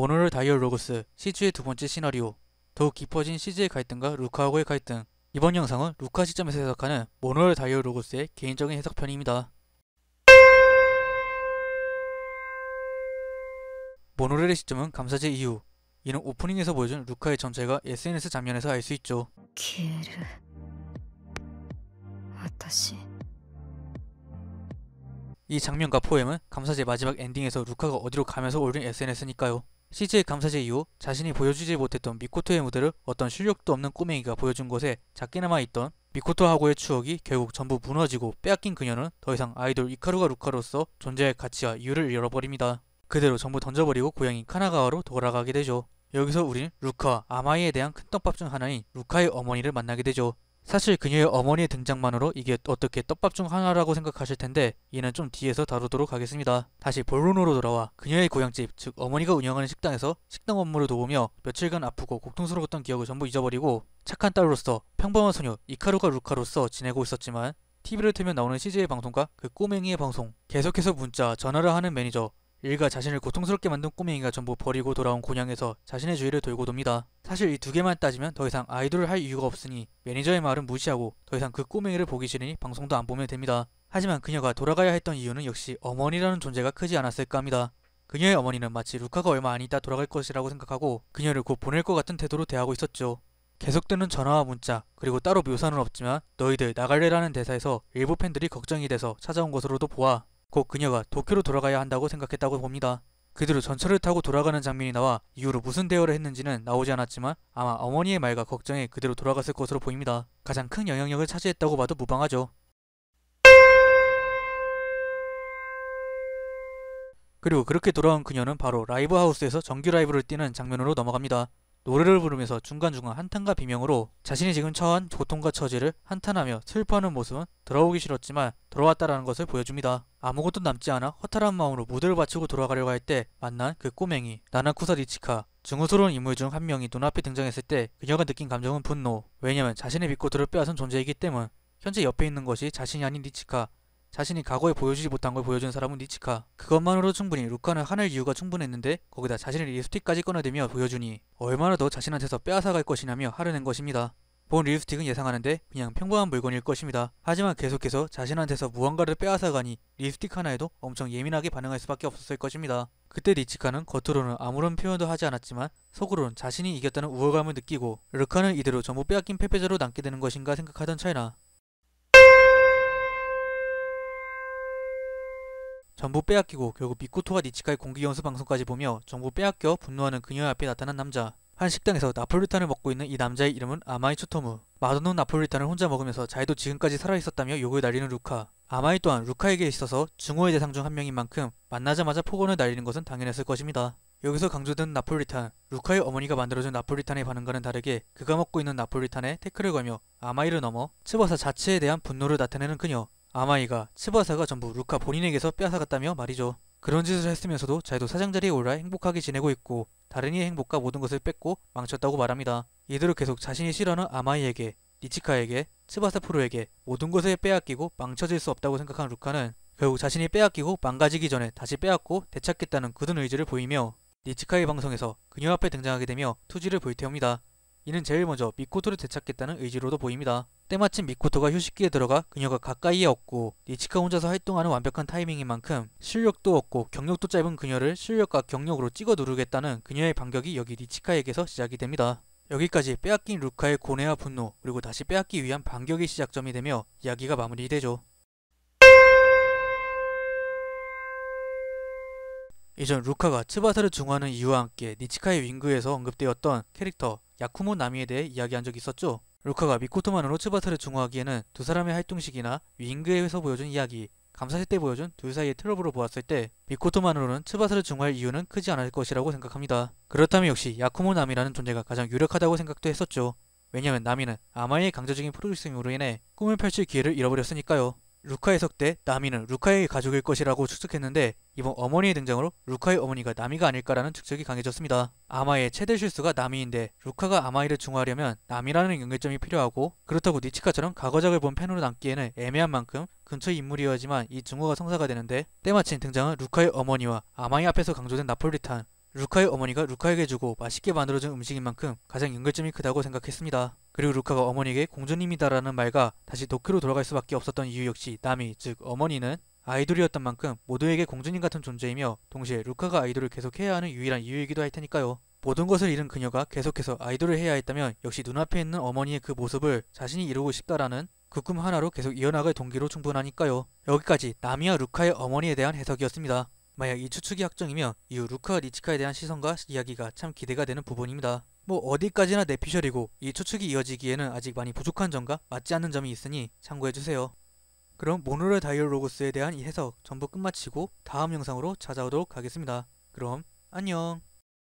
모노럴 다이얼로그스 시즈의 두 번째 시나리오 더욱 깊어진 시즈의 갈등과 루카하고의 갈등 이번 영상은 루카 시점에서 해석하는 모노럴 다이얼로그스의 개인적인 해석편입니다. 모노렐의 시점은 감사제 이후 이는 오프닝에서 보여준 루카의 전체가 SNS 장면에서 알 수 있죠. 키에르 아타시 이 장면과 포엠은 감사제 마지막 엔딩에서 루카가 어디로 가면서 올린 SNS니까요. CJ 감사제 이후 자신이 보여주지 못했던 미코토의 무대를 어떤 실력도 없는 꼬맹이가 보여준 것에 작게나마 있던 미코토하고의 추억이 결국 전부 무너지고 빼앗긴 그녀는 더 이상 아이돌 이카루가 루카로서 존재할 가치와 이유를 잃어버립니다. 그대로 전부 던져버리고 고향인 카나가와로 돌아가게 되죠. 여기서 우린 루카 아마이에 대한 큰 떡밥 중 하나인 루카의 어머니를 만나게 되죠. 사실 그녀의 어머니의 등장만으로 이게 어떻게 떡밥 중 하나라고 생각하실 텐데 이는 좀 뒤에서 다루도록 하겠습니다. 다시 본론으로 돌아와 그녀의 고향집 즉 어머니가 운영하는 식당에서 식당 업무를 도우며 며칠간 아프고 고통스러웠던 기억을 전부 잊어버리고 착한 딸로서 평범한 소녀 이카루가 루카로서 지내고 있었지만 TV를 틀면 나오는 CJ의 방송과 그 꼬맹이의 방송 계속해서 문자 전화를 하는 매니저 일가 자신을 고통스럽게 만든 꼬맹이가 전부 버리고 돌아온 곤양에서 자신의 주위를 돌고 돕니다. 사실 이 두 개만 따지면 더 이상 아이돌을 할 이유가 없으니 매니저의 말은 무시하고 더 이상 그 꼬맹이를 보기 싫으니 방송도 안 보면 됩니다. 하지만 그녀가 돌아가야 했던 이유는 역시 어머니라는 존재가 크지 않았을까 합니다. 그녀의 어머니는 마치 루카가 얼마 안 있다 돌아갈 것이라고 생각하고 그녀를 곧 보낼 것 같은 태도로 대하고 있었죠. 계속되는 전화와 문자 그리고 따로 묘사는 없지만 너희들 나갈래라는 대사에서 일부 팬들이 걱정이 돼서 찾아온 것으로도 보아 곧 그녀가 도쿄로 돌아가야 한다고 생각했다고 봅니다. 그대로 전철을 타고 돌아가는 장면이 나와 이후로 무슨 대화를 했는지는 나오지 않았지만 아마 어머니의 말과 걱정에 그대로 돌아갔을 것으로 보입니다. 가장 큰 영향력을 차지했다고 봐도 무방하죠. 그리고 그렇게 돌아온 그녀는 바로 라이브 하우스에서 정규 라이브를 뛰는 장면으로 넘어갑니다. 노래를 부르면서 중간중간 한탄과 비명으로 자신이 지금 처한 고통과 처지를 한탄하며 슬퍼하는 모습은 들어오기 싫었지만 들어왔다라는 것을 보여줍니다. 아무것도 남지 않아 허탈한 마음으로 무대를 바치고 돌아가려고 할 때 만난 그 꼬맹이 나나쿠사 리치카 증오스러운 인물 중 한 명이 눈앞에 등장했을 때 그녀가 느낀 감정은 분노 왜냐면 자신의 믿고 들을 빼앗은 존재이기 때문 현재 옆에 있는 것이 자신이 아닌 리치카 자신이 과거에 보여주지 못한 걸 보여준 사람은 니치카. 그것만으로 도 충분히 루카는 화낼 이유가 충분했는데 거기다 자신을 립스틱까지 꺼내대며 보여주니 얼마나 더 자신한테서 빼앗아갈 것이냐며 화를 낸 것입니다. 본 립스틱은 예상하는데 그냥 평범한 물건일 것입니다. 하지만 계속해서 자신한테서 무언가를 빼앗아가니 립스틱 하나에도 엄청 예민하게 반응할 수밖에 없었을 것입니다. 그때 리치카는 겉으로는 아무런 표현도 하지 않았지만 속으로는 자신이 이겼다는 우월감을 느끼고 르카는 이대로 전부 빼앗긴 패배자로 남게 되는 것인가 생각하던 차이나 전부 빼앗기고 결국 미쿠토와 니치카의 공기 연습 방송까지 보며 전부 빼앗겨 분노하는 그녀 앞에 나타난 남자. 한 식당에서 나폴리탄을 먹고 있는 이 남자의 이름은 아마이 초토무. 마없는 나폴리탄을 혼자 먹으면서 자기도 지금까지 살아있었다며 욕을 날리는 루카. 아마이 또한 루카에게 있어서 증오의 대상 중 한 명인 만큼 만나자마자 폭언을 날리는 것은 당연했을 것입니다. 여기서 강조된 나폴리탄, 루카의 어머니가 만들어준 나폴리탄의 반응과는 다르게 그가 먹고 있는 나폴리탄에 태클을 걸며 아마이를 넘어 츠버사 자체에 대한 분노를 나타내는 그녀, 아마이가 츠바사가 전부 루카 본인에게서 빼앗아갔다며 말이죠. 그런 짓을 했으면서도 자기도 사장 자리에 올라 행복하게 지내고 있고 다른 이의 행복과 모든 것을 뺏고 망쳤다고 말합니다. 이대로 계속 자신이 싫어하는 아마이에게 니치카에게 츠바사프로에게 모든 것을 빼앗기고 망쳐질 수 없다고 생각한 루카는 결국 자신이 빼앗기고 망가지기 전에 다시 빼앗고 되찾겠다는 굳은 의지를 보이며 니치카의 방송에서 그녀 앞에 등장하게 되며 투지를 불태웁니다. 이는 제일 먼저 미코토를 되찾겠다는 의지로도 보입니다. 때마침 미코토가 휴식기에 들어가 그녀가 가까이에 없고 니치카 혼자서 활동하는 완벽한 타이밍인 만큼 실력도 없고 경력도 짧은 그녀를 실력과 경력으로 찍어 누르겠다는 그녀의 반격이 여기 니치카에게서 시작이 됩니다. 여기까지 빼앗긴 루카의 고뇌와 분노 그리고 다시 빼앗기 위한 반격의 시작점이 되며 이야기가 마무리되죠. 이전 루카가 츠바사를 중화하는 이유와 함께 니치카의 윙그에서 언급되었던 캐릭터 야쿠모 나미에 대해 이야기한 적이 있었죠. 루카가 미코토만으로 츠바사를 중화하기에는 두 사람의 활동식이나 윙그에서 보여준 이야기, 감사시때 보여준 둘 사이의 트러블을 보았을 때 미코토만으로는 츠바사를 중화할 이유는 크지 않을 것이라고 생각합니다. 그렇다면 역시 야쿠모 나미라는 존재가 가장 유력하다고 생각도 했었죠. 왜냐면 나미는 아마이의 강제적인 프로듀싱으로 인해 꿈을 펼칠 기회를 잃어버렸으니까요. 루카 해석 때 나미는 루카의 가족일 것이라고 추측했는데 이번 어머니의 등장으로 루카의 어머니가 나미가 아닐까라는 추측이 강해졌습니다. 아마의 최대 실수가 나미인데 루카가 아마이를 중화하려면 나미라는 연결점이 필요하고 그렇다고 니치카처럼 과거작을 본 팬으로 남기에는 애매한 만큼 근처 인물이어야지만 이 중화가 성사가 되는데 때마침 등장한 루카의 어머니와 아마이 앞에서 강조된 나폴리탄 루카의 어머니가 루카에게 주고 맛있게 만들어준 음식인 만큼 가장 연결점이 크다고 생각했습니다. 그리고 루카가 어머니에게 공주님이다라는 말과 다시 도쿄로 돌아갈 수밖에 없었던 이유 역시 나미, 즉 어머니는 아이돌이었던 만큼 모두에게 공주님 같은 존재이며 동시에 루카가 아이돌을 계속해야 하는 유일한 이유이기도 할 테니까요. 모든 것을 잃은 그녀가 계속해서 아이돌을 해야 했다면 역시 눈앞에 있는 어머니의 그 모습을 자신이 이루고 싶다라는 그 꿈 하나로 계속 이어나갈 동기로 충분하니까요. 여기까지 나미와 루카의 어머니에 대한 해석이었습니다. 만약 이 추측이 확정이면 이후 루카 와 리치카에 대한 시선과 이야기가 참 기대가 되는 부분입니다. 뭐 어디까지나 내피셜이고 이 추측이 이어지기에는 아직 많이 부족한 점과 맞지 않는 점이 있으니 참고해주세요. 그럼 모노레 다이얼로고스에 대한 이 해석 전부 끝마치고 다음 영상으로 찾아오도록 하겠습니다. 그럼 안녕